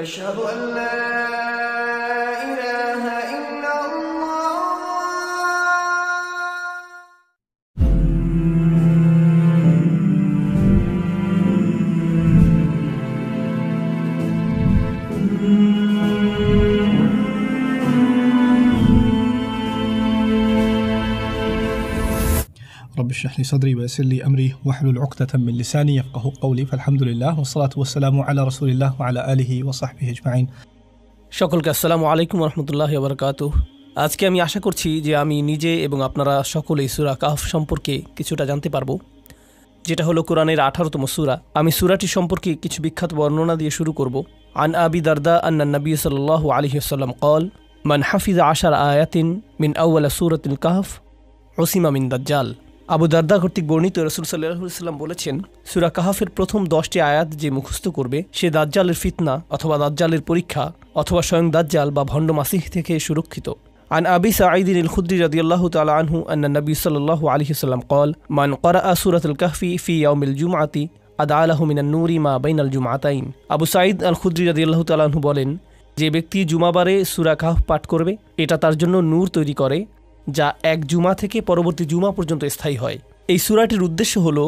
أشهد أن لا اشرح لي صدري ويسر لي امري واحلل عقدة من لساني يفقه قولي فالحمد لله والصلاة والسلام على رسول الله وعلى اله وصحبه اجمعين সকলকে আসসালামু আলাইকুম রহমতুল্লাহ বরকাত আজকে আমি আশা করছি যে আমি নিজে এবং আপনারা সকলেই সুরা কাহফ সম্পর্কে কিছুটা জানতে পারবো যেটা হলো কোরআনের আঠারোতম সুরা আমি সুরাটি সম্পর্কে কিছু বিখ্যাত বর্ণনা দিয়ে শুরু করব আন আবি দারদা আন্না নবী সাল্লাহ আলহিহাল্লাম কল মান হাফিজ আশার আয়াতিন মিন আউ্লা সুরতিল কাহফ ওসিমা মিন দাজ্জাল আবু দার্দা কর্তৃক বর্ণিত রসুল সাল্লাহাম বলেছেন সুরা কাহাফের প্রথম দশটি আয়াত যে মুখস্থ করবে সে দাজ্জালের ফিতনা অথবা দাজ্জালের পরীক্ষা অথবা স্বয়ং দাজ্জাল বা ভণ্ড মাসিহ থেকে সুরক্ষিত عن أبي سعيد الخدري رضي الله تعالى عنه أن النبي صلى الله عليه وسلم قال من قرأ سورة الكهف في يوم الجمعة أدعى له من النور ما بين الجمعتين أبو سعيد الخدري رضي الله تعالى عنه বলেন যে ব্যক্তি জুমাবারে সুরা কাহফ পাঠ করবে এটা তার জন্য নূর তৈরি করে যা এক জুমা থেকে পরবর্তী জুমা পর্যন্ত স্থায়ী হয় এই সুরাটির উদ্দেশ্য হল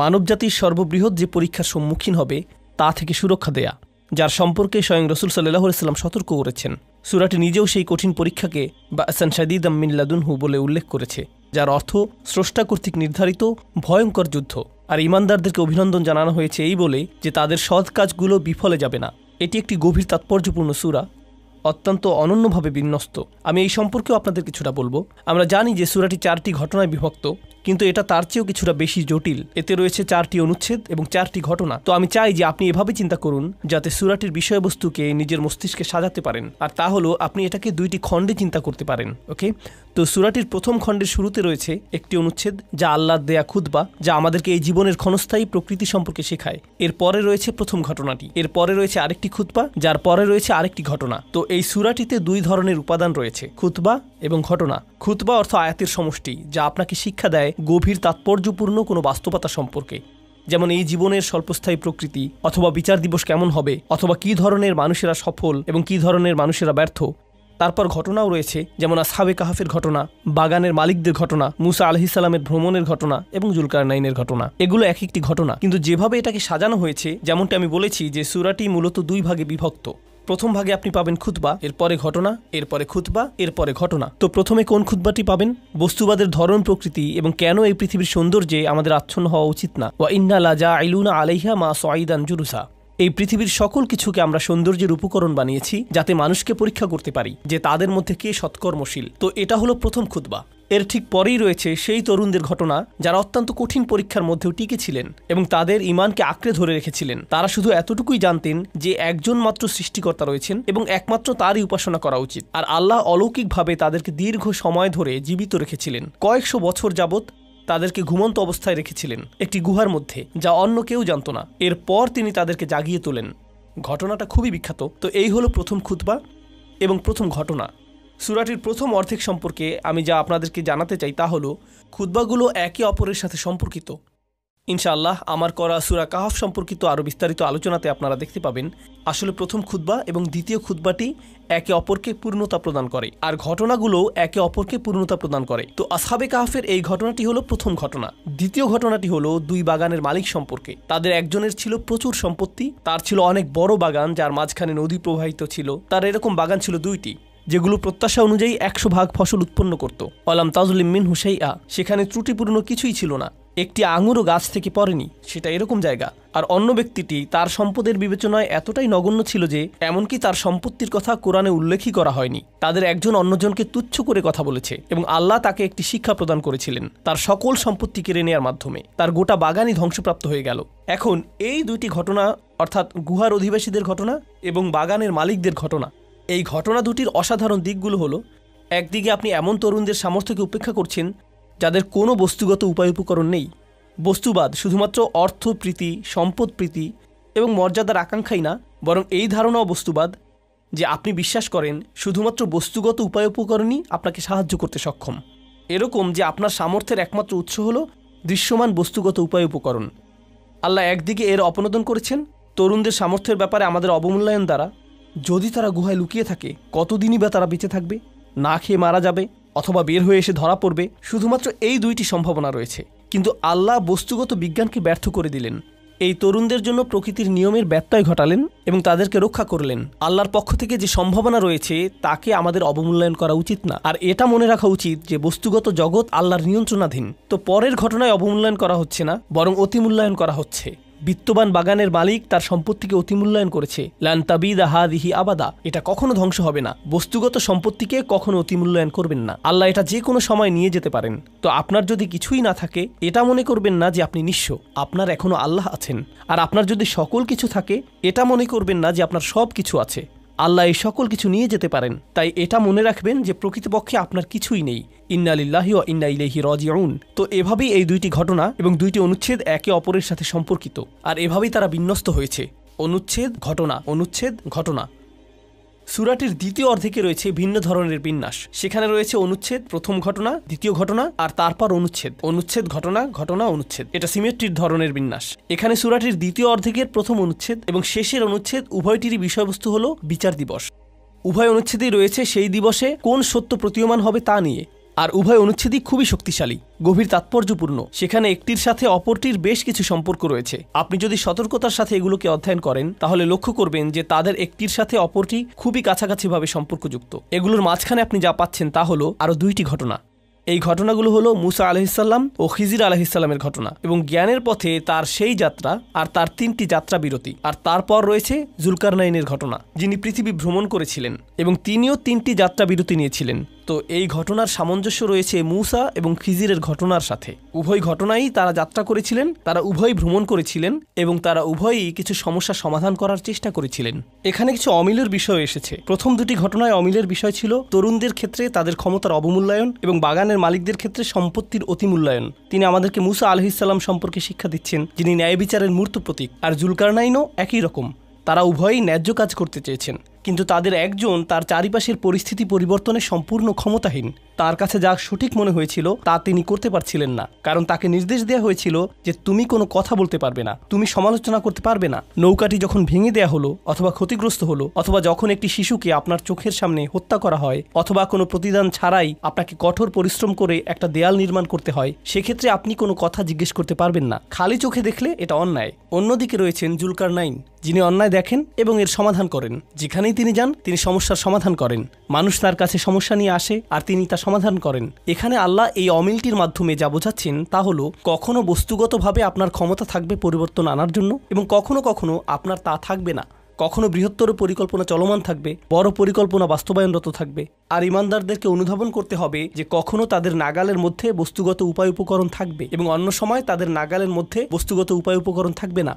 মানবজাতির সর্ববৃহৎ যে পরীক্ষার সম্মুখীন হবে তা থেকে সুরক্ষা দেয়া যার সম্পর্কে স্বয়ং রসুল সাল্লাহ ইসলাম সতর্ক করেছেন সুরাটি নিজেও সেই কঠিন পরীক্ষাকে বা আসান শাদিদ মিল্লাদুনহু বলে উল্লেখ করেছে যার অর্থ স্রষ্টা কর্তৃক নির্ধারিত ভয়ঙ্কর যুদ্ধ আর ইমানদারদেরকে অভিনন্দন জানানো হয়েছে এই বলে যে তাদের সৎ কাজগুলো বিফলে যাবে না এটি একটি গভীর তাৎপর্যপূর্ণ সুরা অত্যন্ত অনন্যভাবে বিন্যস্ত আমি এই সম্পর্কেও আপনাদের কিছুটা বলবো আমরা জানি যে সুরাটি চারটি ঘটনায় বিভক্ত কিন্তু এটা তার চেয়েও কিছুটা বেশি জটিল এতে রয়েছে চারটি অনুচ্ছেদ এবং চারটি ঘটনা তো আমি চাই যে আপনি এভাবে চিন্তা করুন যাতে সুরাটির বিষয়বস্তুকে নিজের মস্তিষ্কে সাজাতে পারেন আর তা হলো আপনি এটাকে দুইটি খণ্ডে চিন্তা করতে পারেন ওকে তো সুরাটির প্রথম খণ্ডের শুরুতে রয়েছে একটি অনুচ্ছেদ যা আল্লাহ দেয়া খুদবা যা আমাদেরকে এই জীবনের ক্ষণস্থায়ী প্রকৃতি সম্পর্কে শেখায় এর পরে রয়েছে প্রথম ঘটনাটি এর পরে রয়েছে আরেকটি খুতবা যার পরে রয়েছে আরেকটি ঘটনা তো এই সুরাটিতে দুই ধরনের উপাদান রয়েছে খুতবা এবং ঘটনা খুতবা অর্থ আয়াতের সমষ্টি যা আপনাকে শিক্ষা দেয় নয় গভীর তাৎপর্যপূর্ণ কোনো বাস্তবতা সম্পর্কে যেমন এই জীবনের স্বল্পস্থায়ী প্রকৃতি অথবা বিচার দিবস কেমন হবে অথবা কী ধরনের মানুষেরা সফল এবং কী ধরনের মানুষেরা ব্যর্থ তারপর ঘটনাও রয়েছে যেমন আসহাবে কাহাফের ঘটনা বাগানের মালিকদের ঘটনা মুসা আলহিসালামের ভ্রমণের ঘটনা এবং জুলকারনাইনের ঘটনা এগুলো এক একটি ঘটনা কিন্তু যেভাবে এটাকে সাজানো হয়েছে যেমনটি আমি বলেছি যে সুরাটি মূলত দুই ভাগে বিভক্ত প্রথম ভাগে আপনি পাবেন খুতবা এরপরে ঘটনা এরপরে খুতবা এরপরে ঘটনা তো প্রথমে কোন খুতবাটি পাবেন বস্তুবাদের ধরন প্রকৃতি এবং কেন এই পৃথিবীর সৌন্দর্যে আমাদের আচ্ছন্ন হওয়া উচিত না ওয়া ইন্না লাজা আইলুনা আলাইহা মা সোয়াইদান জুরুসা এই পৃথিবীর সকল কিছুকে আমরা সৌন্দর্যের উপকরণ বানিয়েছি যাতে মানুষকে পরীক্ষা করতে পারি যে তাদের মধ্যে কে সৎকর্মশীল তো এটা হলো প্রথম খুতবা এর ঠিক পরেই রয়েছে সেই তরুণদের ঘটনা যারা অত্যন্ত কঠিন পরীক্ষার মধ্যেও টিকেছিলেন এবং তাদের ইমানকে আঁকড়ে ধরে রেখেছিলেন তারা শুধু এতটুকুই জানতেন যে একজন মাত্র সৃষ্টিকর্তা রয়েছেন এবং একমাত্র তারই উপাসনা করা উচিত আর আল্লাহ অলৌকিকভাবে তাদেরকে দীর্ঘ সময় ধরে জীবিত রেখেছিলেন কয়েকশো বছর যাবৎ তাদেরকে ঘুমন্ত অবস্থায় রেখেছিলেন একটি গুহার মধ্যে যা অন্য কেউ জানত না এরপর তিনি তাদেরকে জাগিয়ে তোলেন ঘটনাটা খুবই বিখ্যাত তো এই হলো প্রথম খুতবা এবং প্রথম ঘটনা সুরাটির প্রথম অর্ধেক সম্পর্কে আমি যা আপনাদেরকে জানাতে চাই তা হলো খুদ্বাগুলো একে অপরের সাথে সম্পর্কিত ইনশাআল্লাহ আমার করা সুরা কাহাফ সম্পর্কিত আরও বিস্তারিত আলোচনাতে আপনারা দেখতে পাবেন আসলে প্রথম খুদ্বা এবং দ্বিতীয় খুদ্বাটি একে অপরকে পূর্ণতা প্রদান করে আর ঘটনাগুলো একে অপরকে পূর্ণতা প্রদান করে তো আসহাবে কাহাফের এই ঘটনাটি হলো প্রথম ঘটনা দ্বিতীয় ঘটনাটি হলো দুই বাগানের মালিক সম্পর্কে তাদের একজনের ছিল প্রচুর সম্পত্তি তার ছিল অনেক বড় বাগান যার মাঝখানে নদী প্রবাহিত ছিল তার এরকম বাগান ছিল দুইটি যেগুলো প্রত্যাশা অনুযায়ী একশো ভাগ ফসল উৎপন্ন করত অলাম তাজুলিম মিন আ সেখানে ত্রুটিপূর্ণ কিছুই ছিল না একটি আঙুরও গাছ থেকে পড়েনি সেটা এরকম জায়গা আর অন্য ব্যক্তিটি তার সম্পদের বিবেচনায় এতটাই নগণ্য ছিল যে এমনকি তার সম্পত্তির কথা কোরআনে উল্লেখই করা হয়নি তাদের একজন অন্যজনকে তুচ্ছ করে কথা বলেছে এবং আল্লাহ তাকে একটি শিক্ষা প্রদান করেছিলেন তার সকল সম্পত্তি কেড়ে নেয়ার মাধ্যমে তার গোটা বাগানই ধ্বংসপ্রাপ্ত হয়ে গেল এখন এই দুইটি ঘটনা অর্থাৎ গুহার অধিবাসীদের ঘটনা এবং বাগানের মালিকদের ঘটনা এই ঘটনা দুটির অসাধারণ দিকগুলো হলো একদিকে আপনি এমন তরুণদের সামর্থ্যকে উপেক্ষা করছেন যাদের কোনো বস্তুগত উপায় উপকরণ নেই বস্তুবাদ শুধুমাত্র অর্থ প্রীতি সম্পদ প্রীতি এবং মর্যাদার আকাঙ্ক্ষাই না বরং এই ধারণাও বস্তুবাদ যে আপনি বিশ্বাস করেন শুধুমাত্র বস্তুগত উপায় উপকরণই আপনাকে সাহায্য করতে সক্ষম এরকম যে আপনার সামর্থ্যের একমাত্র উৎস হল দৃশ্যমান বস্তুগত উপায় উপকরণ আল্লাহ একদিকে এর অপনোদন করেছেন তরুণদের সামর্থ্যের ব্যাপারে আমাদের অবমূল্যায়ন দ্বারা যদি তারা গুহায় লুকিয়ে থাকে কতদিনই বা তারা বেঁচে থাকবে না খেয়ে মারা যাবে অথবা বের হয়ে এসে ধরা পড়বে শুধুমাত্র এই দুইটি সম্ভাবনা রয়েছে কিন্তু আল্লাহ বস্তুগত বিজ্ঞানকে ব্যর্থ করে দিলেন এই তরুণদের জন্য প্রকৃতির নিয়মের ব্যত্যয় ঘটালেন এবং তাদেরকে রক্ষা করলেন আল্লাহর পক্ষ থেকে যে সম্ভাবনা রয়েছে তাকে আমাদের অবমূল্যায়ন করা উচিত না আর এটা মনে রাখা উচিত যে বস্তুগত জগৎ আল্লাহর নিয়ন্ত্রণাধীন তো পরের ঘটনায় অবমূল্যায়ন করা হচ্ছে না বরং অতিমূল্যায়ন করা হচ্ছে বিত্তবান বাগানের মালিক তার সম্পত্তিকে অতিমূল্যায়ন করেছে লান্তাবিদ দিহি আবাদা এটা কখনো ধ্বংস হবে না বস্তুগত সম্পত্তিকে কখনো অতিমূল্যায়ন করবেন না আল্লাহ এটা যে কোনো সময় নিয়ে যেতে পারেন তো আপনার যদি কিছুই না থাকে এটা মনে করবেন না যে আপনি নিঃস্ব আপনার এখনও আল্লাহ আছেন আর আপনার যদি সকল কিছু থাকে এটা মনে করবেন না যে আপনার সব কিছু আছে আল্লাহ এই সকল কিছু নিয়ে যেতে পারেন তাই এটা মনে রাখবেন যে প্রকৃতপক্ষে আপনার কিছুই নেই ইন্নালিল্লাহি ও ইন্না ইলেহি রজিউন তো এভাবেই এই দুইটি ঘটনা এবং দুইটি অনুচ্ছেদ একে অপরের সাথে সম্পর্কিত আর এভাবেই তারা বিন্যস্ত হয়েছে অনুচ্ছেদ ঘটনা অনুচ্ছেদ ঘটনা সুরাটির দ্বিতীয় অর্ধেকে রয়েছে ভিন্ন ধরনের বিন্যাস সেখানে রয়েছে অনুচ্ছেদ প্রথম ঘটনা দ্বিতীয় ঘটনা আর তারপর অনুচ্ছেদ অনুচ্ছেদ ঘটনা ঘটনা অনুচ্ছেদ এটা সিমেট্রির ধরনের বিন্যাস এখানে সুরাটির দ্বিতীয় অর্ধেকের প্রথম অনুচ্ছেদ এবং শেষের অনুচ্ছেদ উভয়টিরই বিষয়বস্তু হল বিচার দিবস উভয় অনুচ্ছেদেই রয়েছে সেই দিবসে কোন সত্য প্রতীয়মান হবে তা নিয়ে আর উভয় অনুচ্ছেদই খুবই শক্তিশালী গভীর তাৎপর্যপূর্ণ সেখানে একটির সাথে অপরটির বেশ কিছু সম্পর্ক রয়েছে আপনি যদি সতর্কতার সাথে এগুলোকে অধ্যয়ন করেন তাহলে লক্ষ্য করবেন যে তাদের একটির সাথে অপরটি খুবই কাছাকাছিভাবে সম্পর্কযুক্ত এগুলোর মাঝখানে আপনি যা পাচ্ছেন তা হলো আরও দুইটি ঘটনা এই ঘটনাগুলো হলো মুসা আলহিসাল্লাম ও খিজির আলহিসাল্লামের ঘটনা এবং জ্ঞানের পথে তার সেই যাত্রা আর তার তিনটি যাত্রা বিরতি আর তারপর রয়েছে জুলকারনাইনের ঘটনা যিনি পৃথিবী ভ্রমণ করেছিলেন এবং তিনিও তিনটি যাত্রা বিরতি নিয়েছিলেন তো এই ঘটনার সামঞ্জস্য রয়েছে মূসা এবং খিজিরের ঘটনার সাথে উভয় ঘটনাই তারা যাত্রা করেছিলেন তারা উভয় ভ্রমণ করেছিলেন এবং তারা উভয়ই কিছু সমস্যা সমাধান করার চেষ্টা করেছিলেন এখানে কিছু অমিলের বিষয় এসেছে প্রথম দুটি ঘটনায় অমিলের বিষয় ছিল তরুণদের ক্ষেত্রে তাদের ক্ষমতার অবমূল্যায়ন এবং বাগানের মালিকদের ক্ষেত্রে সম্পত্তির অতিমূল্যায়ন তিনি আমাদেরকে মূসা আলহিসাল্লাম সম্পর্কে শিক্ষা দিচ্ছেন যিনি ন্যায় বিচারের মূর্ত প্রতীক আর জুলকারনাইনও একই রকম তারা উভয়ই ন্যায্য কাজ করতে চেয়েছেন কিন্তু তাদের একজন তার চারিপাশের পরিস্থিতি পরিবর্তনে সম্পূর্ণ ক্ষমতাহীন তার কাছে যা সঠিক মনে হয়েছিল তা তিনি করতে পারছিলেন না কারণ তাকে নির্দেশ দেওয়া হয়েছিল যে তুমি কোনো কথা বলতে পারবে না তুমি সমালোচনা করতে পারবে না নৌকাটি যখন ভেঙে দেয়া হলো অথবা ক্ষতিগ্রস্ত হলো অথবা যখন একটি শিশুকে আপনার চোখের সামনে হত্যা করা হয় অথবা কোনো প্রতিদান ছাড়াই আপনাকে কঠোর পরিশ্রম করে একটা দেয়াল নির্মাণ করতে হয় সেক্ষেত্রে আপনি কোনো কথা জিজ্ঞেস করতে পারবেন না খালি চোখে দেখলে এটা অন্যায় অন্যদিকে রয়েছেন জুলকার নাইন যিনি অন্যায় দেখেন এবং এর সমাধান করেন যেখানেই যেখানেই তিনি যান তিনি সমস্যার সমাধান করেন মানুষ তার কাছে সমস্যা নিয়ে আসে আর তিনি তা সমাধান করেন এখানে আল্লাহ এই অমিলটির মাধ্যমে যা বোঝাচ্ছেন তা হলো কখনো বস্তুগতভাবে আপনার ক্ষমতা থাকবে পরিবর্তন আনার জন্য এবং কখনো কখনো আপনার তা থাকবে না কখনো বৃহত্তর পরিকল্পনা চলমান থাকবে বড় পরিকল্পনা বাস্তবায়নরত থাকবে আর ইমানদারদেরকে অনুধাবন করতে হবে যে কখনো তাদের নাগালের মধ্যে বস্তুগত উপায় উপকরণ থাকবে এবং অন্য সময় তাদের নাগালের মধ্যে বস্তুগত উপায় উপকরণ থাকবে না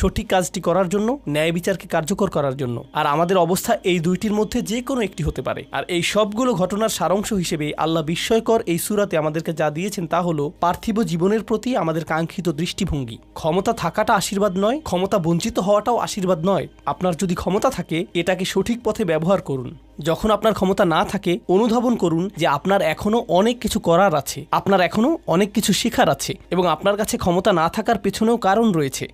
সঠিক কাজটি করার জন্য ন্যায় বিচারকে কার্যকর করার জন্য আর আমাদের অবস্থা এই দুইটির মধ্যে যে কোনো একটি হতে পারে আর এই সবগুলো ঘটনার সারাংশ হিসেবে আল্লাহ বিস্ময়কর এই সুরাতে আমাদেরকে যা দিয়েছেন তা হলো পার্থিব জীবনের প্রতি আমাদের কাঙ্ক্ষিত দৃষ্টিভঙ্গি ক্ষমতা থাকাটা আশীর্বাদ নয় ক্ষমতা বঞ্চিত হওয়াটাও আশীর্বাদ নয় আপনার যদি ক্ষমতা থাকে এটাকে সঠিক পথে ব্যবহার করুন যখন আপনার ক্ষমতা না থাকে অনুধাবন করুন যে আপনার এখনও অনেক কিছু করার আছে আপনার এখনও অনেক কিছু শেখার আছে এবং আপনার কাছে ক্ষমতা না থাকার পেছনেও কারণ রয়েছে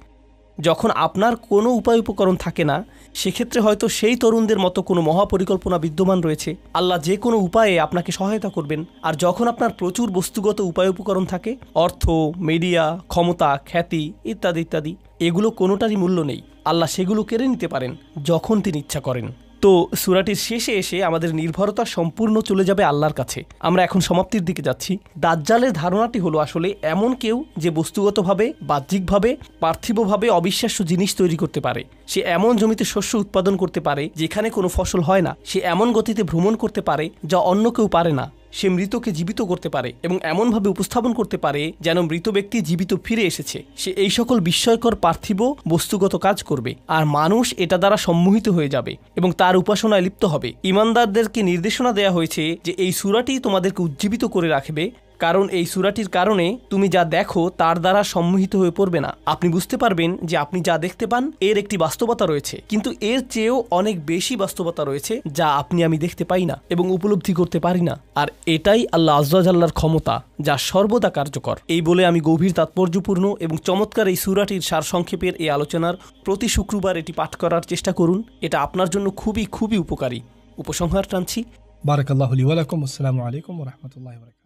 যখন আপনার কোনো উপায় উপকরণ থাকে না সেক্ষেত্রে হয়তো সেই তরুণদের মতো কোনো মহাপরিকল্পনা বিদ্যমান রয়েছে আল্লাহ যে কোনো উপায়ে আপনাকে সহায়তা করবেন আর যখন আপনার প্রচুর বস্তুগত উপায় উপকরণ থাকে অর্থ মিডিয়া ক্ষমতা খ্যাতি ইত্যাদি ইত্যাদি এগুলো কোনোটারই মূল্য নেই আল্লাহ সেগুলো কেড়ে নিতে পারেন যখন তিনি ইচ্ছা করেন তো সুরাটির শেষে এসে আমাদের নির্ভরতা সম্পূর্ণ চলে যাবে আল্লাহর কাছে আমরা এখন সমাপ্তির দিকে যাচ্ছি দাজ্জালের ধারণাটি হলো আসলে এমন কেউ যে বস্তুগতভাবে বাহ্যিকভাবে পার্থিবভাবে অবিশ্বাস্য জিনিস তৈরি করতে পারে সে এমন জমিতে শস্য উৎপাদন করতে পারে যেখানে কোনো ফসল হয় না সে এমন গতিতে ভ্রমণ করতে পারে যা অন্য কেউ পারে না সে মৃতকে জীবিত করতে পারে এবং এমনভাবে উপস্থাপন করতে পারে যেন মৃত ব্যক্তি জীবিত ফিরে এসেছে সে এই সকল বিস্ময়কর পার্থিব বস্তুগত কাজ করবে আর মানুষ এটা দ্বারা সম্মোহিত হয়ে যাবে এবং তার উপাসনায় লিপ্ত হবে ইমানদারদেরকে নির্দেশনা দেয়া হয়েছে যে এই সুরাটি তোমাদেরকে উজ্জীবিত করে রাখবে কারণ এই সুরাটির কারণে তুমি যা দেখো তার দ্বারা সম্মোহিত হয়ে পড়বে না আপনি বুঝতে পারবেন যে আপনি যা দেখতে পান এর একটি বাস্তবতা রয়েছে কিন্তু এর চেয়েও অনেক বেশি বাস্তবতা রয়েছে যা আপনি আমি দেখতে পাই না এবং উপলব্ধি করতে পারি না আর এটাই আল্লাহ আজরাজাল্লার ক্ষমতা যা সর্বদা কার্যকর এই বলে আমি গভীর তাৎপর্যপূর্ণ এবং চমৎকার এই সুরাটির সারসংক্ষেপের এই আলোচনার প্রতি শুক্রবার এটি পাঠ করার চেষ্টা করুন এটা আপনার জন্য খুবই খুবই উপকারী উপসংহার টানছি বারাকাল্লাহ আসসালামু আলাইকুম রহমতুল্লাহ